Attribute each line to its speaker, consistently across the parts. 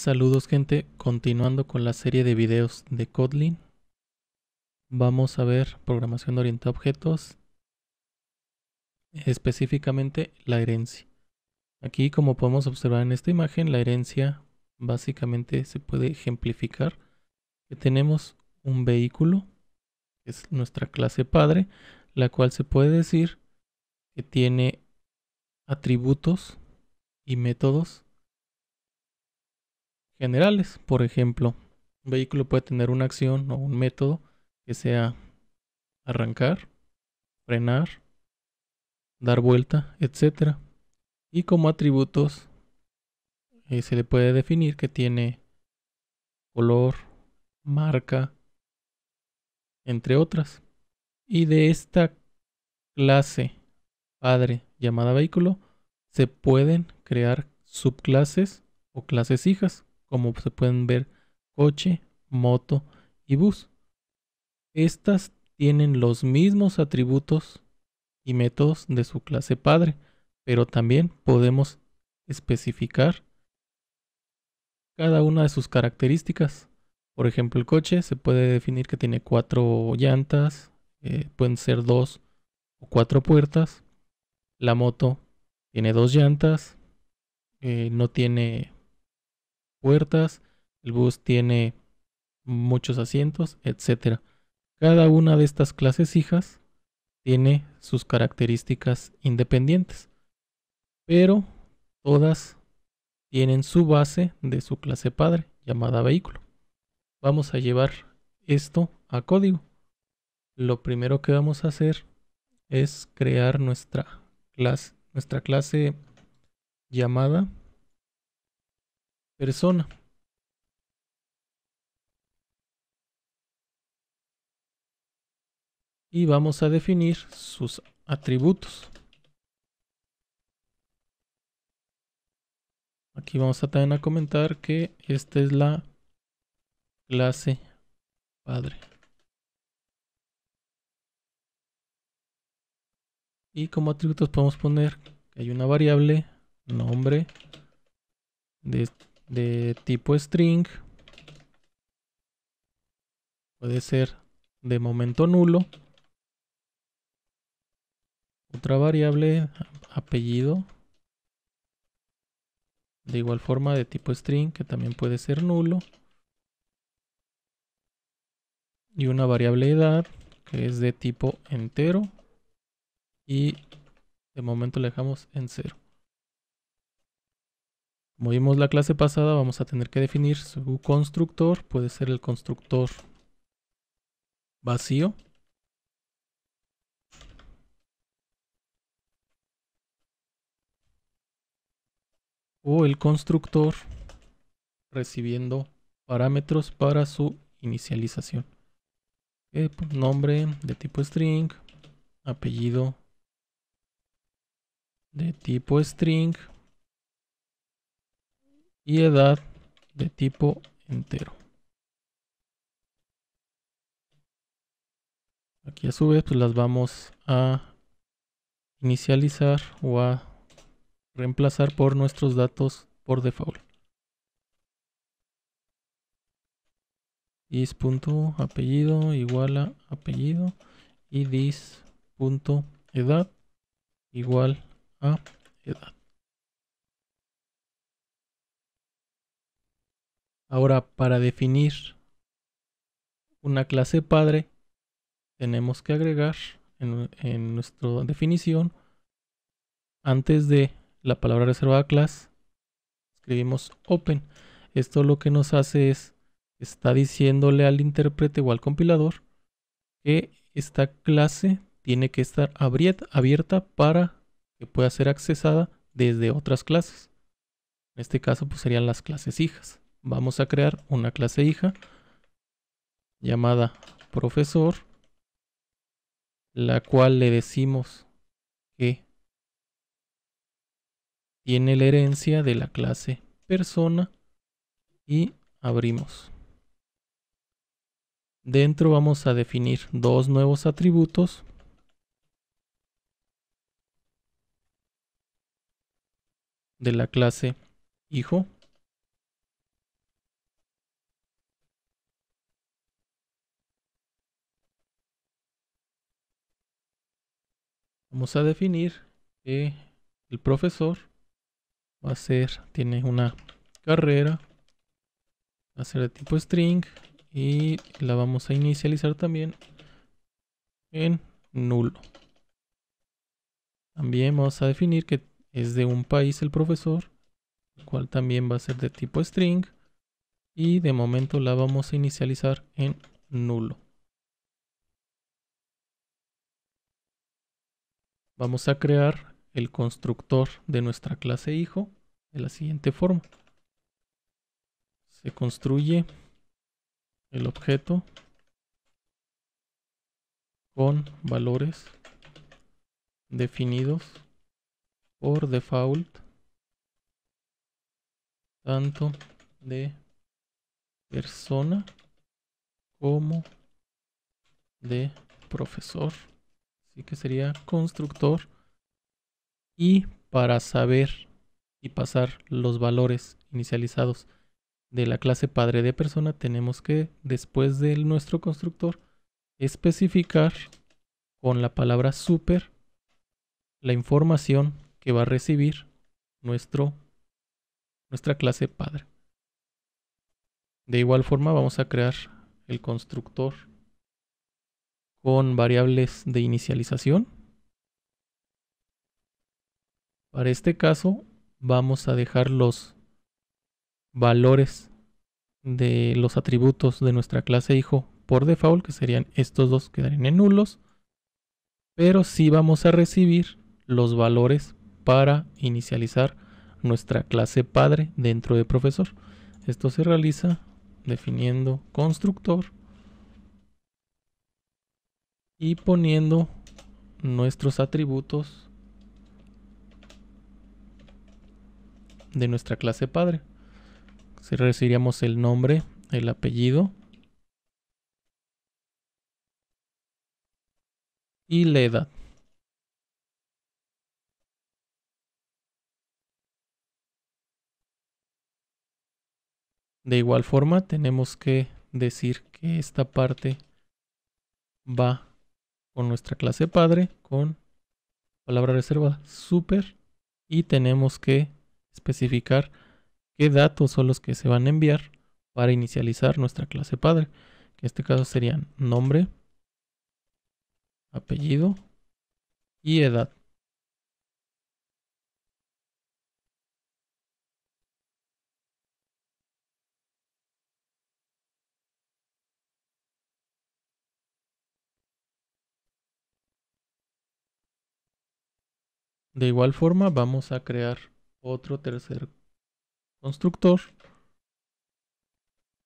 Speaker 1: Saludos gente, continuando con la serie de videos de Kotlin. Vamos a ver programación orientada a objetos, específicamente la herencia. Aquí como podemos observar en esta imagen, la herencia básicamente se puede ejemplificar que tenemos un vehículo, que es nuestra clase padre, la cual se puede decir que tiene atributos y métodos generales. Por ejemplo, un vehículo puede tener una acción o un método que sea arrancar, frenar, dar vuelta, etc. Y como atributos eh, se le puede definir que tiene color, marca, entre otras. Y de esta clase padre llamada vehículo se pueden crear subclases o clases hijas como se pueden ver coche, moto y bus. Estas tienen los mismos atributos y métodos de su clase padre, pero también podemos especificar cada una de sus características. Por ejemplo, el coche se puede definir que tiene cuatro llantas, eh, pueden ser dos o cuatro puertas. La moto tiene dos llantas, eh, no tiene puertas, el bus tiene muchos asientos, etcétera Cada una de estas clases hijas tiene sus características independientes, pero todas tienen su base de su clase padre, llamada vehículo. Vamos a llevar esto a código. Lo primero que vamos a hacer es crear nuestra clase, nuestra clase llamada persona. Y vamos a definir sus atributos. Aquí vamos a también a comentar que esta es la clase padre. Y como atributos podemos poner que hay una variable nombre de de tipo string. Puede ser de momento nulo. Otra variable, apellido. De igual forma de tipo string, que también puede ser nulo. Y una variable edad, que es de tipo entero. Y de momento le dejamos en cero. Como vimos la clase pasada, vamos a tener que definir su constructor. Puede ser el constructor vacío. O el constructor recibiendo parámetros para su inicialización. Eh, pues, nombre de tipo string, apellido de tipo string y edad de tipo entero. Aquí a su vez pues, las vamos a inicializar o a reemplazar por nuestros datos por default. Dis.apellido apellido igual a apellido y dis.edad edad igual a edad. Ahora, para definir una clase padre, tenemos que agregar en, nuestra definición, antes de la palabra reservada class, escribimos open. Esto lo que nos hace es, está diciéndole al intérprete o al compilador que esta clase tiene que estar abierta para que pueda ser accesada desde otras clases. En este caso pues serían las clases hijas vamos a crear una clase hija llamada profesor, la cual le decimos que tiene la herencia de la clase persona y abrimos. Dentro vamos a definir dos nuevos atributos de la clase hijo Vamos a definir que el profesor va a ser, tiene una carrera, va a ser de tipo string y la vamos a inicializar también en nulo. También vamos a definir que es de un país el profesor, el cual también va a ser de tipo string y de momento la vamos a inicializar en nulo. vamos a crear el constructor de nuestra clase hijo de la siguiente forma. Se construye el objeto con valores definidos por default tanto de persona como de profesor que sería constructor. Y para saber y pasar los valores inicializados de la clase padre de persona, tenemos que, después de nuestro constructor, especificar con la palabra super la información que va a recibir nuestro, nuestra clase padre. De igual forma vamos a crear el constructor con variables de inicialización. Para este caso vamos a dejar los valores de los atributos de nuestra clase hijo por default, que serían estos dos, quedarían en nulos, pero sí vamos a recibir los valores para inicializar nuestra clase padre dentro de profesor. Esto se realiza definiendo constructor y poniendo nuestros atributos de nuestra clase padre. Si recibiríamos el nombre, el apellido y la edad. De igual forma tenemos que decir que esta parte va con nuestra clase padre, con palabra reserva super y tenemos que especificar qué datos son los que se van a enviar para inicializar nuestra clase padre, que en este caso serían nombre, apellido y edad. De igual forma vamos a crear otro tercer constructor,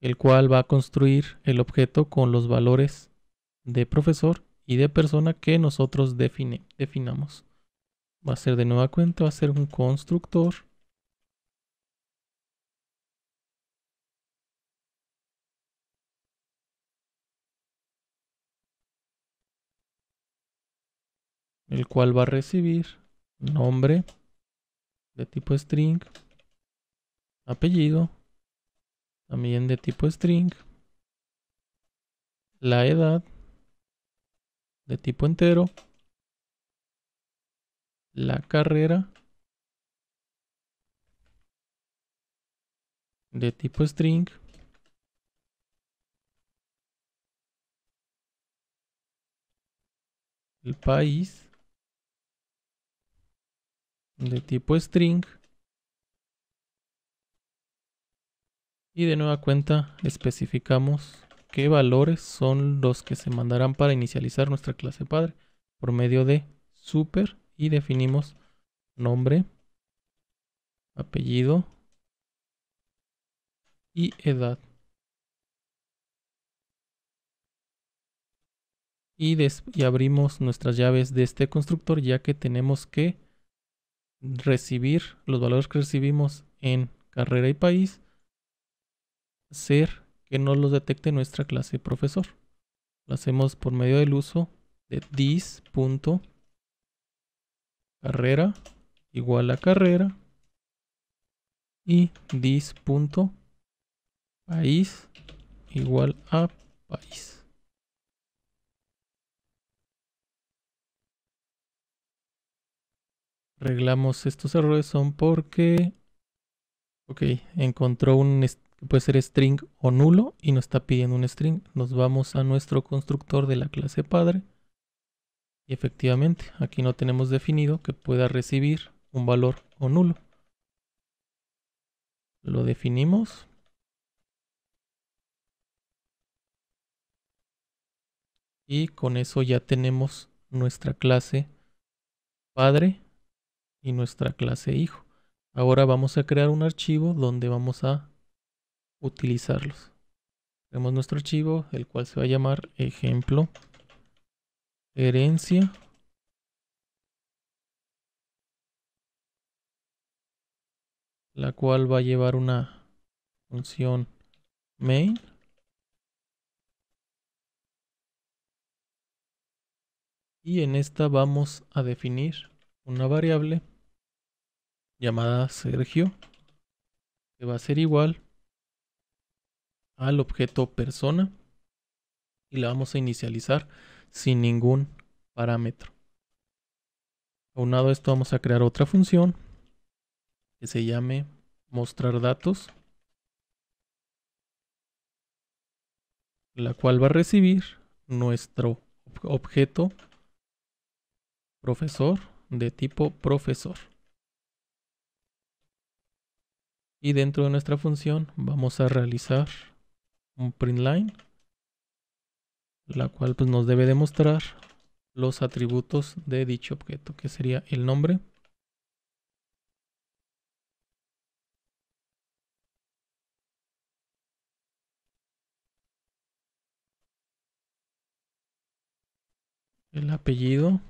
Speaker 1: el cual va a construir el objeto con los valores de profesor y de persona que nosotros define, definamos. Va a ser de nueva cuenta, va a ser un constructor. El cual va a recibir nombre de tipo string, apellido también de tipo string, la edad de tipo entero, la carrera de tipo string, el país de tipo string. Y de nueva cuenta especificamos qué valores son los que se mandarán para inicializar nuestra clase padre por medio de super y definimos nombre, apellido y edad. Y, y abrimos nuestras llaves de este constructor ya que tenemos que recibir los valores que recibimos en carrera y país, hacer que no los detecte nuestra clase profesor. Lo hacemos por medio del uso de this igual a carrera y this país igual a país. arreglamos estos errores son porque ok encontró un puede ser string o nulo y nos está pidiendo un string nos vamos a nuestro constructor de la clase padre y efectivamente aquí no tenemos definido que pueda recibir un valor o nulo lo definimos y con eso ya tenemos nuestra clase padre y nuestra clase hijo. Ahora vamos a crear un archivo donde vamos a utilizarlos. Tenemos nuestro archivo, el cual se va a llamar ejemplo herencia la cual va a llevar una función main y en esta vamos a definir una variable llamada Sergio, que va a ser igual al objeto persona y la vamos a inicializar sin ningún parámetro. Aunado a esto vamos a crear otra función que se llame mostrar datos, la cual va a recibir nuestro objeto profesor de tipo profesor. y dentro de nuestra función vamos a realizar un print line la cual pues, nos debe demostrar los atributos de dicho objeto que sería el nombre el apellido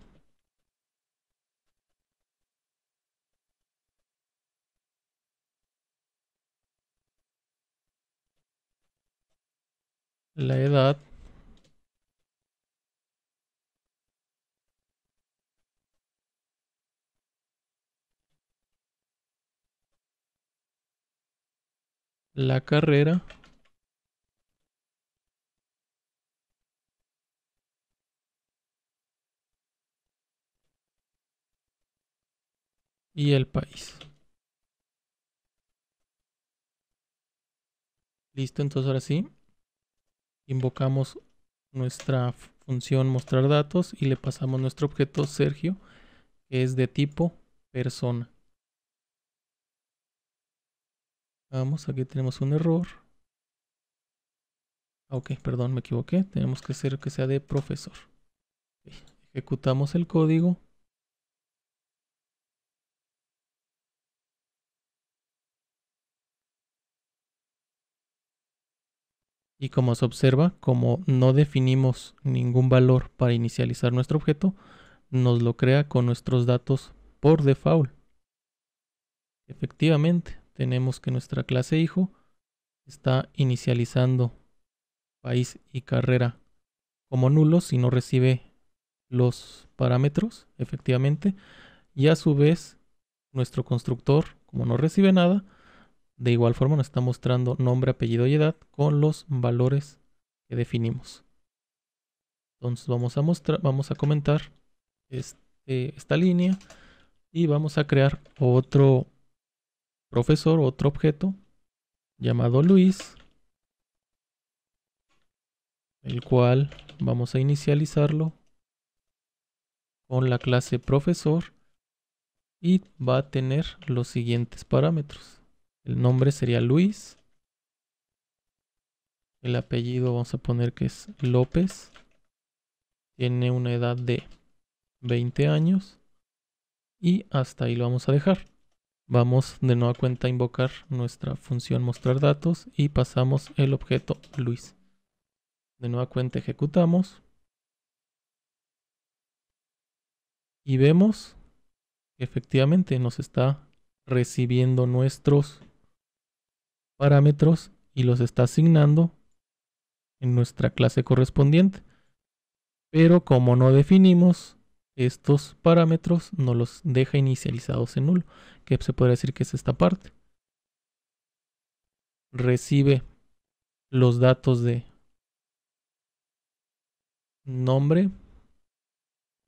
Speaker 1: la edad la carrera y el país. Listo, entonces ahora sí invocamos nuestra función mostrar datos y le pasamos nuestro objeto Sergio, que es de tipo persona. Vamos, aquí tenemos un error. Ah, ok, perdón, me equivoqué. Tenemos que hacer que sea de profesor. Ejecutamos el código. Y como se observa, como no definimos ningún valor para inicializar nuestro objeto, nos lo crea con nuestros datos por default. Efectivamente, tenemos que nuestra clase hijo está inicializando país y carrera como nulos si no recibe los parámetros, efectivamente. Y a su vez, nuestro constructor, como no recibe nada, de igual forma nos está mostrando nombre, apellido y edad con los valores que definimos. Entonces vamos a mostrar, vamos a comentar este, esta línea y vamos a crear otro profesor, otro objeto llamado Luis, el cual vamos a inicializarlo con la clase profesor y va a tener los siguientes parámetros. El nombre sería Luis. El apellido vamos a poner que es López. Tiene una edad de 20 años. Y hasta ahí lo vamos a dejar. Vamos de nueva cuenta a invocar nuestra función mostrar datos y pasamos el objeto Luis. De nueva cuenta ejecutamos. Y vemos que efectivamente nos está recibiendo nuestros parámetros y los está asignando en nuestra clase correspondiente. Pero como no definimos estos parámetros, no los deja inicializados en nulo, que se puede decir que es esta parte. Recibe los datos de nombre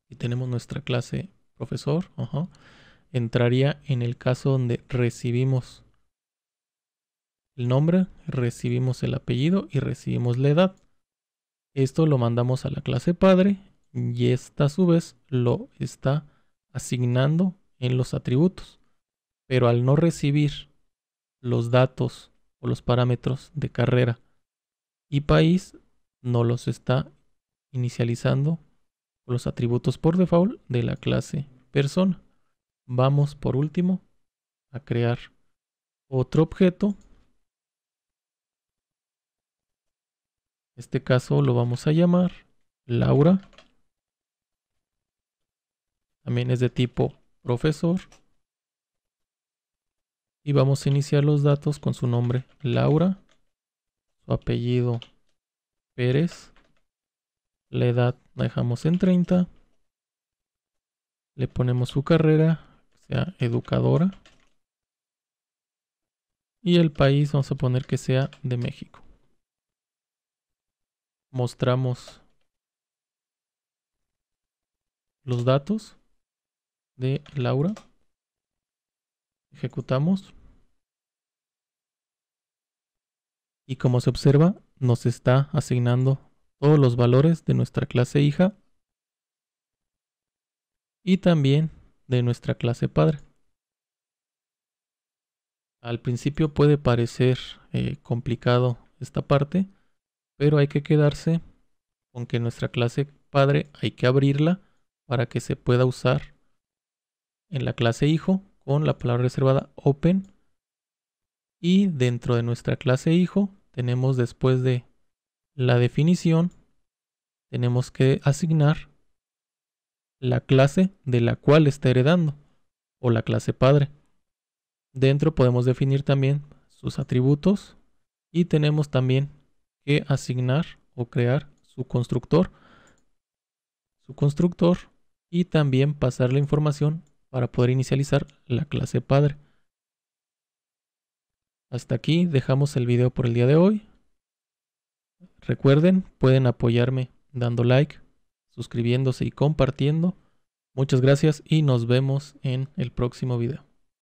Speaker 1: y tenemos nuestra clase profesor. Entraría en el caso donde recibimos el nombre, recibimos el apellido y recibimos la edad. Esto lo mandamos a la clase padre y esta a su vez lo está asignando en los atributos. Pero al no recibir los datos o los parámetros de carrera y país, no los está inicializando los atributos por default de la clase persona. Vamos por último a crear otro objeto Este caso lo vamos a llamar Laura. También es de tipo profesor. Y vamos a iniciar los datos con su nombre Laura, su apellido Pérez, la edad la dejamos en 30, le ponemos su carrera, sea educadora, y el país vamos a poner que sea de México mostramos los datos de Laura. Ejecutamos. Y como se observa, nos está asignando todos los valores de nuestra clase hija y también de nuestra clase padre. Al principio puede parecer eh, complicado esta parte, pero hay que quedarse con que nuestra clase padre hay que abrirla para que se pueda usar en la clase hijo con la palabra reservada open y dentro de nuestra clase hijo tenemos después de la definición tenemos que asignar la clase de la cual está heredando o la clase padre. Dentro podemos definir también sus atributos y tenemos también asignar o crear su constructor, su constructor y también pasar la información para poder inicializar la clase padre. Hasta aquí dejamos el video por el día de hoy. Recuerden, pueden apoyarme dando like, suscribiéndose y compartiendo. Muchas gracias y nos vemos en el próximo video.